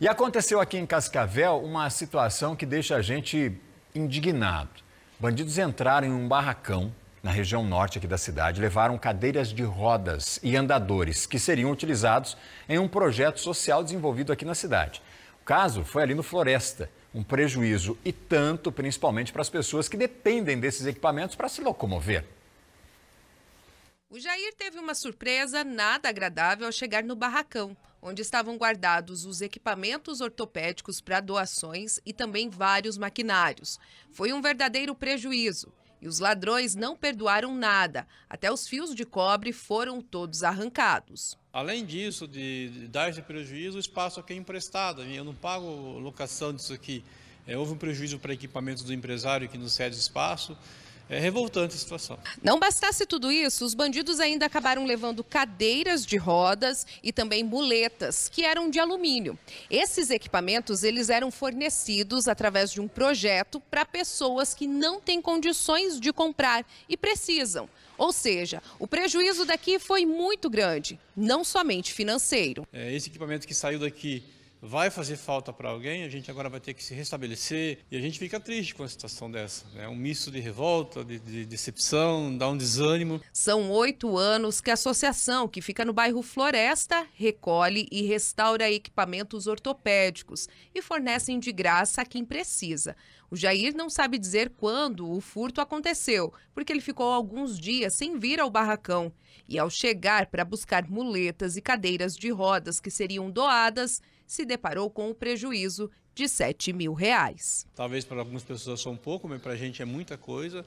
E aconteceu aqui em Cascavel uma situação que deixa a gente indignado. Bandidos entraram em um barracão na região norte aqui da cidade, levaram cadeiras de rodas e andadores que seriam utilizados em um projeto social desenvolvido aqui na cidade. O caso foi ali no Floresta, um prejuízo e tanto, principalmente para as pessoas que dependem desses equipamentos para se locomover. O Jair teve uma surpresa nada agradável ao chegar no barracão, onde estavam guardados os equipamentos ortopédicos para doações e também vários maquinários. Foi um verdadeiro prejuízo. E os ladrões não perdoaram nada, até os fios de cobre foram todos arrancados. Além disso, de, de dar esse prejuízo, o espaço aqui é emprestado, eu não pago locação disso aqui. É, houve um prejuízo para equipamentos do empresário que nos cede espaço, é revoltante a situação. Não bastasse tudo isso, os bandidos ainda acabaram levando cadeiras de rodas e também muletas, que eram de alumínio. Esses equipamentos, eles eram fornecidos através de um projeto para pessoas que não têm condições de comprar e precisam. Ou seja, o prejuízo daqui foi muito grande, não somente financeiro. É, esse equipamento que saiu daqui vai fazer falta para alguém, a gente agora vai ter que se restabelecer e a gente fica triste com a situação dessa. É né? um misto de revolta, de, de decepção, dá um desânimo. São oito anos que a associação, que fica no bairro Floresta, recolhe e restaura equipamentos ortopédicos e fornecem de graça a quem precisa. O Jair não sabe dizer quando o furto aconteceu, porque ele ficou alguns dias sem vir ao barracão. E ao chegar para buscar muletas e cadeiras de rodas que seriam doadas, se deparou com o prejuízo de 7 mil reais. Talvez para algumas pessoas só um pouco, mas para a gente é muita coisa.